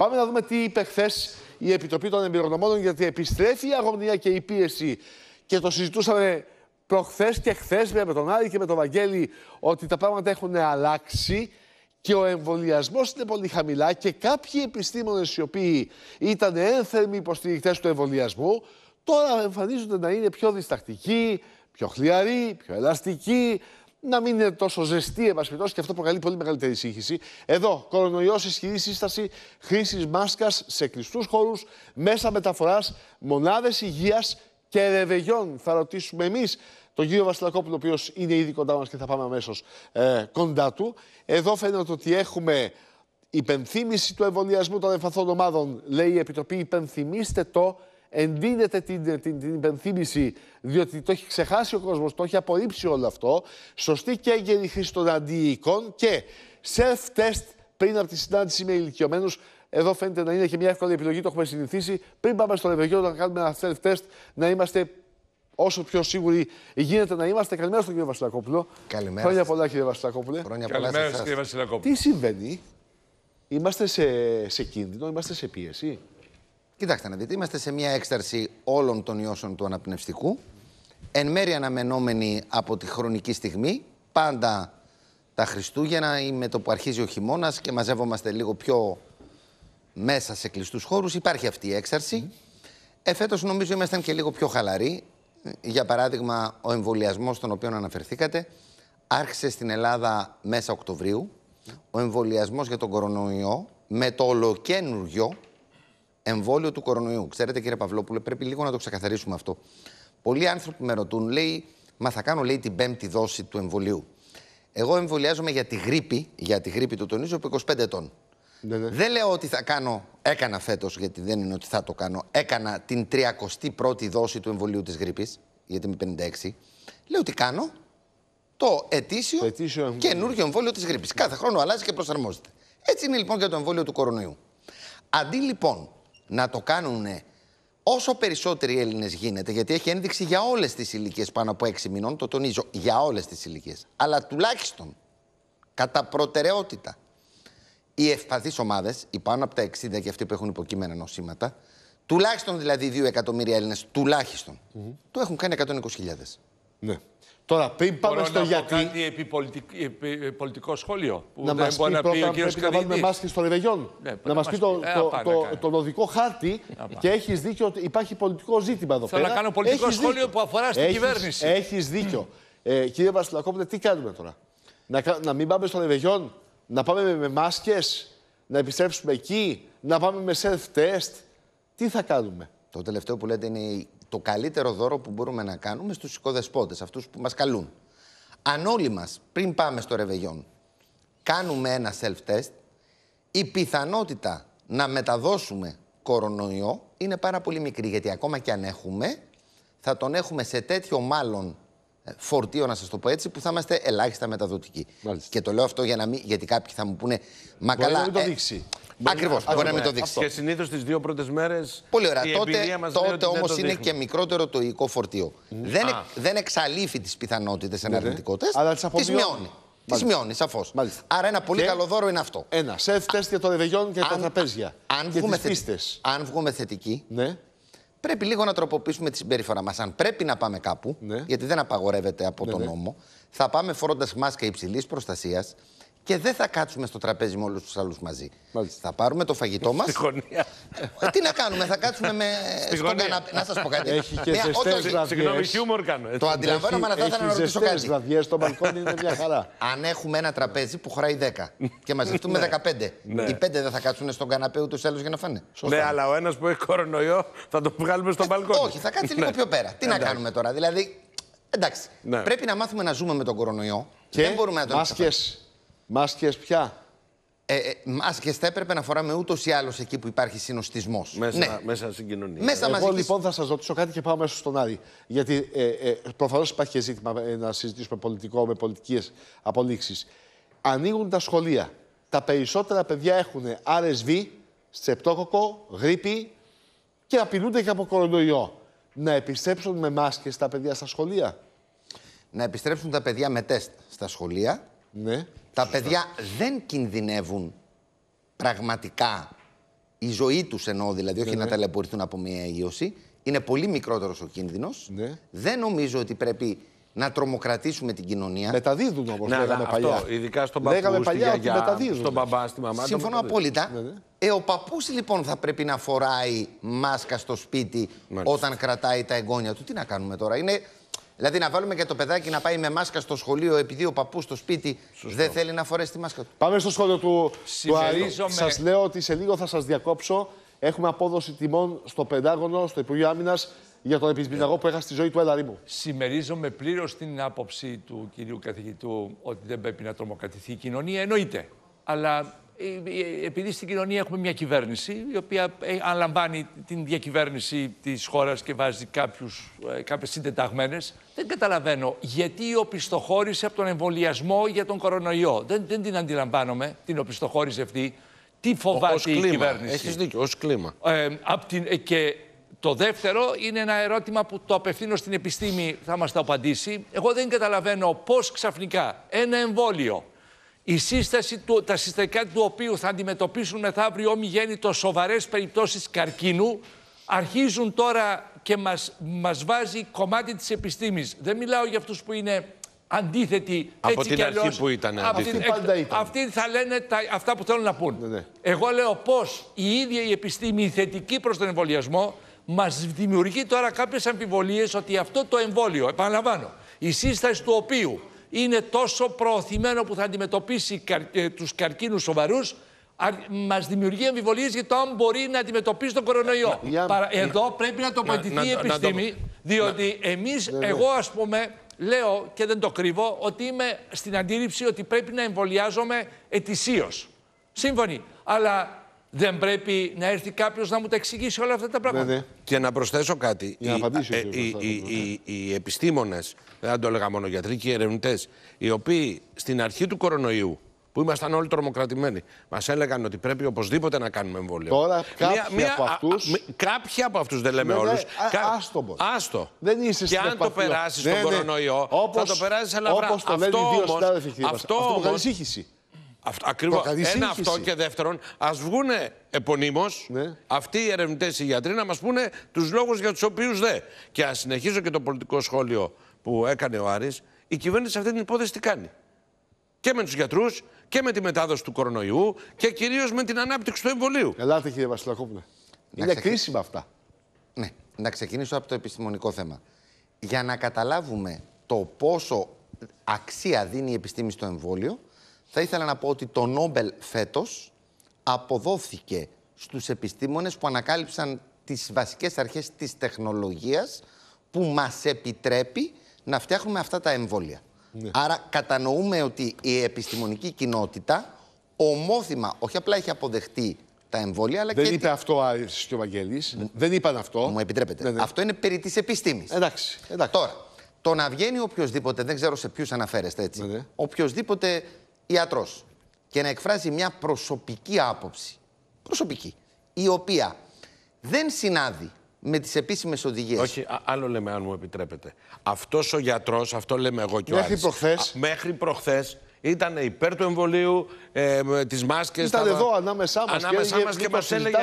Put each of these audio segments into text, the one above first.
Πάμε να δούμε τι είπε χθες η Επιτροπή των Εμπειρογνωμόνων, γιατί επιστρέφει η αγωνία και η πίεση. Και το συζητούσαμε προχθές και χθες με τον Άρη και με τον Βαγγέλη ότι τα πράγματα έχουν αλλάξει και ο εμβολιασμός είναι πολύ χαμηλά και κάποιοι επιστήμονες οι οποίοι ήταν ένθερμοι υποστηρικτές του εμβολιασμού, τώρα εμφανίζονται να είναι πιο διστακτικοί, πιο χλιαροί, πιο ελαστικοί, να μην είναι τόσο ζεστή, η επασπιτώση και αυτό προκαλεί πολύ μεγαλύτερη σύγχυση. Εδώ, κορονοϊό ισχυρή σύσταση χρήση μάσκας σε κλειστούς χώρους, μέσα μεταφοράς, μονάδες υγείας και ρεβεγιών. Θα ρωτήσουμε εμείς τον κύριο Βασιλακόπουλο, ο οποίος είναι ήδη κοντά μας και θα πάμε αμέσως ε, κοντά του. Εδώ φαίνεται ότι έχουμε υπενθύμηση του εμβολιασμού των εμφαθών ομάδων, λέει η Επιτροπή. Υπενθυμίστε το ενδύνεται την, την, την υπενθύμηση, διότι το έχει ξεχάσει ο κόσμος το έχει απορρίψει όλο αυτό. Σωστή και έγκαιρη χρήση των αντιοικών και self-test πριν από τη συνάντηση με ηλικιωμένους Εδώ φαίνεται να είναι και μια εύκολη επιλογή, το έχουμε συνηθίσει. Πριν πάμε στο Ευρωγείο να κάνουμε ένα self-test, να είμαστε όσο πιο σίγουροι γίνεται να είμαστε. Καλημέρα στον κύριο Βασιλακόπουλο. Καλημέρα. Χρόνια πολλά, κύριε Βασιλακόπουλε. Χρόνια πολλά κύριε Βασιλακόπουλο. Τι συμβαίνει, είμαστε σε, σε κίνδυνο, είμαστε σε πίεση. Κοιτάξτε να δείτε, είμαστε σε μια έξαρση όλων των ιώσεων του αναπνευστικού, εν μέρει αναμενόμενη από τη χρονική στιγμή, πάντα τα Χριστούγεννα ή με το που αρχίζει ο χειμώνας και μαζεύομαστε λίγο πιο μέσα σε κλειστούς χώρους, υπάρχει αυτή η έξαρση. Εφέτο νομίζω ήμασταν και λίγο πιο χαλαροί. Για παράδειγμα, ο εμβολιασμός, τον οποίο αναφερθήκατε, άρχισε στην Ελλάδα μέσα Οκτωβρίου. Ο εμβολιασμός για τον κορονοϊό με το ολοκένουργιο εμβόλιο του κορονοϊού. Ξέρετε, κύριε Παυλόπουλε, πρέπει λίγο να το ξεκαθαρίσουμε αυτό. Πολλοί άνθρωποι με ρωτούν, λέει, μα θα κάνω, λέει, την πέμπτη δόση του εμβολίου. Εγώ εμβολιάζομαι για τη γρήπη, για τη γρήπη το τονίζω, από 25 ετών. Ναι, ναι. Δεν λέω ότι θα κάνω, έκανα φέτος, γιατί δεν είναι ότι θα το κάνω, έκανα την 31η δόση του εμβολίου της γρήπης, γιατί είμαι 56. Λέω ότι κάνω το ετήσιο, ετήσιο καινούργιο εμβόλιο της γρήπης. Κάθε χρόνο αλλάζει και προσαρμόζεται. Έτσι είναι λοιπόν για το εμβόλιο του κορονοϊού. Αντί λοιπόν να το κάνουν όσο περισσότεροι Έλληνες γίνεται, γιατί έχει ένδειξη για όλες τις ηλικίες πάνω από 6 μηνών, το τονίζω, για όλες τις ηλικίες. Αλλά τουλάχιστον κατά προτεραιότητα οι ευπαθείς ομάδες, οι πάνω από τα 60 και αυτοί που έχουν υποκείμενα νοσήματα, τουλάχιστον δηλαδή 2 εκατομμύρια Έλληνες, τουλάχιστον, mm το έχουν κάνει 120.000. Ναι. Τώρα, πριν πάμε Μπορώ στο να γιατί. κάτι επί, πολιτικό σχόλιο. Που να μα πει πρώτα, να πει πρέπει να βάλουμε μάσκες στο Ρεβεγιόν. Ναι, να μας πει το, ε, το, το, το, τον οδικό χάρτη. Ε, και έχεις δίκιο ότι υπάρχει πολιτικό ζήτημα εδώ Θέλω πέρα. Θέλω να κάνω πολιτικό έχεις σχόλιο που αφορά στην κυβέρνηση. Έχεις δίκιο. Ε, κύριε Βασιλακόπουλε, τι κάνουμε τώρα. Να, να μην πάμε στο Ρεβεγιόν, να πάμε με μάσκες, να επιστρέψουμε εκεί, να πάμε με self-test. Τι θα κάνουμε. Το τελευταίο που λέτε είναι το καλύτερο δώρο που μπορούμε να κάνουμε στους οικοδεσπότες, αυτούς που μας καλούν. Αν όλοι μας, πριν πάμε στο ρεβεγιόν, κάνουμε ένα self-test, η πιθανότητα να μεταδώσουμε κορονοϊό είναι πάρα πολύ μικρή, γιατί ακόμα και αν έχουμε, θα τον έχουμε σε τέτοιο μάλλον ε, φορτίο, να σας το πω έτσι, που θα είμαστε ελάχιστα μεταδοτικοί. Μάλιστα. Και το λέω αυτό για να μην, γιατί κάποιοι θα μου πούνε. Μα μπορεί Να μην το δείξει. Ακριβώ, μπορεί, να μην το δείξει. Και συνήθως τις δύο πρώτες μέρες. Πολύ ωραία. τότε τότε όμω είναι και μικρότερο το υλικό φορτίο. Δεν, ε- δεν εξαλείφει τις πιθανότητες ναι, ναι. εναρνητικότητες. Αλλά τις μειώνει. Τις μειώνει, σαφώς. Άρα ένα πολύ καλό δώρο είναι αυτό. Ένα. Σεφ τεστ για το ρεβεγιόν και τα τραπέζια. Αν βγούμε θετικοί, ναι. Πρέπει λίγο να τροποποιήσουμε τη συμπεριφορά μας. Αν πρέπει να πάμε κάπου, ναι. γιατί δεν απαγορεύεται από ναι, τον ναι. νόμο, θα πάμε φορώντα μάσκα υψηλής προστασίας, και δεν θα κάτσουμε στο τραπέζι με όλους τους άλλους μαζί. Μάλιστα. Θα πάρουμε το φαγητό μας. Ε, τι να κάνουμε, θα κάτσουμε με. στον καναπέ. Να σας πω κάτι. Έχει και μια... Ε, ζεστές Συγγνώμη, χιούμορ κάνω. Το αντιλαμβάνομαι, αλλά θα ήθελα να ρωτήσω κάτι. βραδιές στο μπαλκόνι είναι μια χαρά. Αν έχουμε ένα τραπέζι που χωράει 10 και μαζευτούμε 15, ναι. ναι. οι 5 δεν θα κάτσουν στον καναπέ ούτως ή άλλως για να φάνε. Ναι, αλλά ο ένας που έχει κορονοϊό θα τον βγάλουμε στον ε, μπαλκόνι. Όχι, θα κάτσει ναι. λίγο πιο πέρα. Τι να κάνουμε τώρα. Δηλαδή, εντάξει, πρέπει να μάθουμε να ζούμε με τον κορονοϊό. Δεν μπορούμε να τον Μάσκες πια. Ε, ε, μάσκες θα έπρεπε να φοράμε ούτως ή άλλως εκεί που υπάρχει συνοστισμός. Μέσα, ναι. μέσα στην κοινωνία. Μέσα Εγώ λοιπόν θα σας ρωτήσω κάτι και πάω μέσα στον Άρη. Γιατί ε, ε, προφανώς υπάρχει και ζήτημα ε, να συζητήσουμε πολιτικό με πολιτικές απολύξεις. Ανοίγουν τα σχολεία. Τα περισσότερα παιδιά έχουν RSV, στρεπτόκοκο, γρήπη και απειλούνται και από κορονοϊό. Να επιστρέψουν με μάσκες τα παιδιά στα σχολεία. Να επιστρέψουν τα παιδιά με τεστ στα σχολεία. Ναι. Τα παιδιά δεν κινδυνεύουν πραγματικά η ζωή τους ενώ δηλαδή, όχι ναι, να ναι. ταλαιπωρηθούν από μια ίωση. Είναι πολύ μικρότερος ο κίνδυνος. Ναι. Δεν νομίζω ότι πρέπει να τρομοκρατήσουμε την κοινωνία. Μεταδίδουν όπως ναι, λέγαμε αυτό, παλιά. Ειδικά στον παππού, λέγαμε παλιά στη γιαγιά, μεταδίδουν. Στον μπαμπά, στη μαμά. Συμφωνώ απόλυτα. Ναι, ε, ο παππούς λοιπόν θα πρέπει να φοράει μάσκα στο σπίτι όταν κρατάει τα εγγόνια του. Τι να κάνουμε τώρα. Είναι Δηλαδή να βάλουμε και το παιδάκι να πάει με μάσκα στο σχολείο επειδή ο παππούς στο σπίτι δεν θέλει να φορέσει τη μάσκα του. Πάμε στο σχόλιο του, του Αρή. Σας λέω ότι σε λίγο θα σας διακόψω. Έχουμε απόδοση τιμών στο Πεντάγωνο, στο Υπουργείο Άμυνας για τον επισπιταγό που έχασε στη ζωή του Ελαρίμου. Συμμερίζομαι πλήρως την άποψη του κυρίου καθηγητού ότι δεν πρέπει να τρομοκρατηθεί η κοινωνία. Εννοείται. Αλλά ε, ε, επειδή στην κοινωνία έχουμε μια κυβέρνηση η οποία ε, αναλαμβάνει την διακυβέρνηση της χώρας και βάζει κάποιους, συντεταγμένε, συντεταγμένες, δεν καταλαβαίνω γιατί οπισθοχώρησε από τον εμβολιασμό για τον κορονοϊό. Δεν, δεν την αντιλαμβάνομαι την οπισθοχώρηση αυτή. Τι φοβάται η κυβέρνηση. Έχεις δίκιο, ως κλίμα. Ε, απ την, και το δεύτερο είναι ένα ερώτημα που το απευθύνω στην επιστήμη, θα μας το απαντήσει. Εγώ δεν καταλαβαίνω πώς ξαφνικά ένα εμβόλιο η σύσταση του, τα συστατικά του οποίου θα αντιμετωπίσουν μεθαύριο ομιγέννητο σοβαρές περιπτώσεις καρκίνου αρχίζουν τώρα και μας, μας βάζει κομμάτι της επιστήμης. Δεν μιλάω για αυτούς που είναι αντίθετοι από έτσι την αρχή που ήταν αντίθετοι. Αυτή, πάντα ήταν. Αυτοί θα λένε τα, αυτά που θέλουν να πούν. Ναι, ναι. Εγώ λέω πώς η ίδια η επιστήμη η θετική προς τον εμβολιασμό μας δημιουργεί τώρα κάποιες αμφιβολίες ότι αυτό το εμβόλιο, επαναλαμβάνω, η σύσταση του οποίου είναι τόσο προωθημένο που θα αντιμετωπίσει ε, τους καρκίνους σοβαρούς Μας δημιουργεί αμφιβολίες για το αν μπορεί να αντιμετωπίσει τον κορονοϊό. Εδώ πρέπει να τοποθετηθεί η επιστήμη, διότι εμεί, εγώ ας πούμε, λέω και δεν το κρύβω, ότι είμαι στην αντίληψη ότι πρέπει να εμβολιάζομαι ετησίως. Σύμφωνοι. Αλλά δεν πρέπει να έρθει κάποιος να μου τα εξηγήσει όλα αυτά τα πράγματα. Και να προσθέσω κάτι. Ε, ναι. οι, οι, οι, οι επιστήμονες, δεν θα το έλεγα μόνο γιατροί και οι ερευνητές, οι οποίοι στην αρχή του κορονοϊού, που ήμασταν όλοι τρομοκρατημένοι, μας έλεγαν ότι πρέπει οπωσδήποτε να κάνουμε εμβόλιο. Τώρα κάποιοι από αυτού. Κάποιοι από αυτούς, δεν λέμε όλου. Άστο. Άστο. Δεν είσαι Και αν το περάσει τον ναι, ναι. κορονοϊό, θα το περάσεις αλλά Αυτό Αυτό Ακριβώ. Ένα αυτό και δεύτερον, ας βγούνε επωνύμως ναι. αυτοί οι ερευνητές οι γιατροί να μας πούνε τους λόγους για τους οποίους δεν. Και ας συνεχίζω και το πολιτικό σχόλιο που έκανε ο Άρης, η κυβέρνηση αυτή την υπόθεση τι κάνει. Και με τους γιατρούς και με τη μετάδοση του κορονοϊού και κυρίως με την ανάπτυξη του εμβολίου. Ελάτε, κύριε Βασιλακόπουλε. Είναι κρίσιμα αυτά. Ναι. Να ξεκινήσω από το επιστημονικό θέμα. Για να καταλάβουμε το πόσο αξία δίνει η επιστήμη στο εμβόλιο, θα ήθελα να πω ότι το Νόμπελ φέτος αποδόθηκε στους επιστήμονες που ανακάλυψαν τις βασικές αρχές της τεχνολογίας που μας επιτρέπει να φτιάχνουμε αυτά τα εμβόλια. Ναι. Άρα κατανοούμε ότι η επιστημονική κοινότητα ομόθυμα όχι απλά έχει αποδεχτεί τα εμβόλια, αλλά Δεν και είπε αυτό ο Άρης και ο Βαγγέλης. Δεν είπαν αυτό. Μου επιτρέπετε. Ναι, ναι. Αυτό είναι περί της επιστήμης. Εντάξει. Εντάξει. Τώρα, το να βγαίνει οποιοδήποτε, δεν ξέρω σε ποιους αναφέρεστε έτσι, ναι, οποιοδήποτε ιατρός και να εκφράζει μια προσωπική άποψη, προσωπική, η οποία δεν συνάδει με τις επίσημες οδηγίες. Όχι, άλλο λέμε αν μου επιτρέπετε. Αυτός ο γιατρός, αυτό λέμε εγώ και Μέχρι προχθέ, μέχρι προχθές, ήταν υπέρ του εμβολίου, ε, με τις Ήταν εδώ ανάμεσά μας και, μας και έλεγε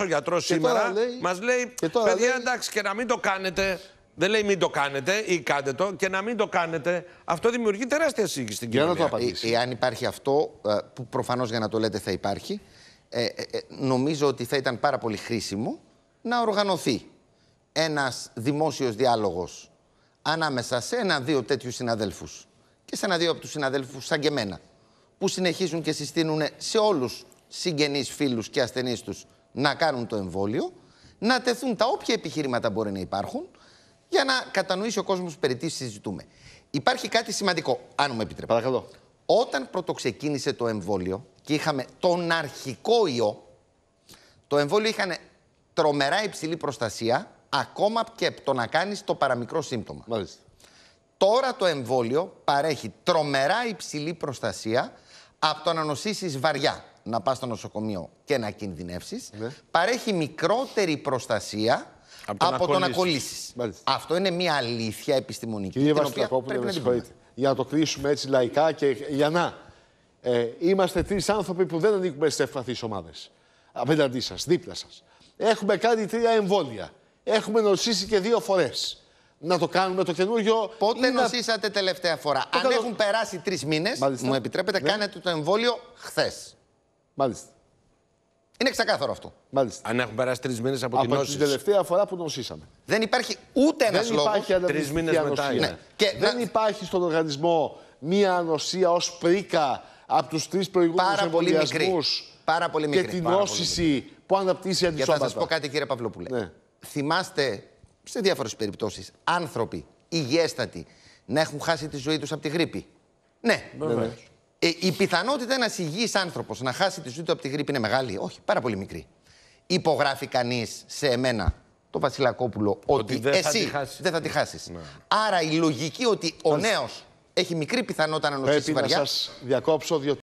ο γιατρός σήμερα μα μας λέει, παιδιά εντάξει και να μην το κάνετε, δεν λέει μην το κάνετε ή κάντε το και να μην το κάνετε. Αυτό δημιουργεί τεράστια σύγχυση στην κοινωνία. Για να το απαντήσω. Ε, εάν υπάρχει αυτό, ε, που προφανώς για να το λέτε θα υπάρχει, ε, ε, νομίζω ότι θα ήταν πάρα πολύ χρήσιμο να οργανωθεί ένας δημόσιος διάλογος ανάμεσα σε ένα-δύο τέτοιους συναδέλφους και σε ένα-δύο από τους συναδέλφους σαν και εμένα, που συνεχίζουν και συστήνουν σε όλους συγγενείς, φίλους και ασθενείς τους να κάνουν το εμβόλιο, να τεθούν τα όποια επιχειρήματα μπορεί να υπάρχουν για να κατανοήσει ο κόσμος περί τι συζητούμε. Υπάρχει κάτι σημαντικό, αν μου επιτρέπετε. Παρακαλώ. Όταν πρωτοξεκίνησε το εμβόλιο και είχαμε τον αρχικό ιό, το εμβόλιο είχαν τρομερά υψηλή προστασία, ακόμα και από το να κάνεις το παραμικρό σύμπτωμα. Μάλιστα. Τώρα το εμβόλιο παρέχει τρομερά υψηλή προστασία από το να νοσήσεις βαριά, να πας στο νοσοκομείο και να κινδυνεύσεις. Ναι. Παρέχει μικρότερη προστασία από, από το να κολλήσεις. Αυτό είναι μια αλήθεια επιστημονική. Κύριε Βασιλακόπουλε, με συγχωρείτε. Για να το κλείσουμε έτσι λαϊκά και για να. Ε, είμαστε τρεις άνθρωποι που δεν ανήκουμε σε ευπαθείς ομάδες. Απέναντί σας, δίπλα σας. Έχουμε κάνει τρία εμβόλια. Έχουμε νοσήσει και δύο φορές. Να το κάνουμε το καινούριο. Πότε να... νοσήσατε τελευταία φορά. Αν έχουν περάσει τρεις μήνες, μου επιτρέπετε, ναι. κάνετε το εμβόλιο χθες. Μάλιστα. Είναι ξεκάθαρο αυτό. Μάλιστα. Αν έχουν περάσει τρεις μήνες από, από την νόση. την τελευταία φορά που νοσήσαμε. Δεν υπάρχει ούτε ένας λόγο. Τρεις μήνες μετά. Ναι. Και δεν υπάρχει στον οργανισμό μία ανοσία ως πρίκα από τους τρεις προηγούμενους εμβολιασμούς. Πάρα πολύ μικρή. Και την νόσηση που αναπτύσσει αντισώματα. Για θα σας πω κάτι, κύριε Παυλόπουλε. Ναι. Θυμάστε σε διάφορες περιπτώσεις άνθρωποι υγιέστατοι να έχουν χάσει τη ζωή τους από τη γρήπη. Ναι, ε, η πιθανότητα ένας υγιής άνθρωπος να χάσει τη ζωή του από τη γρήπη είναι μεγάλη. Όχι, πάρα πολύ μικρή. Υπογράφει κανείς σε εμένα το Βασιλακόπουλο ότι, ότι εσύ δεν θα τη χάσεις. Ναι. Άρα η λογική ότι ο νέος έχει μικρή πιθανότητα να νοσήσει βαριά. διακόψω,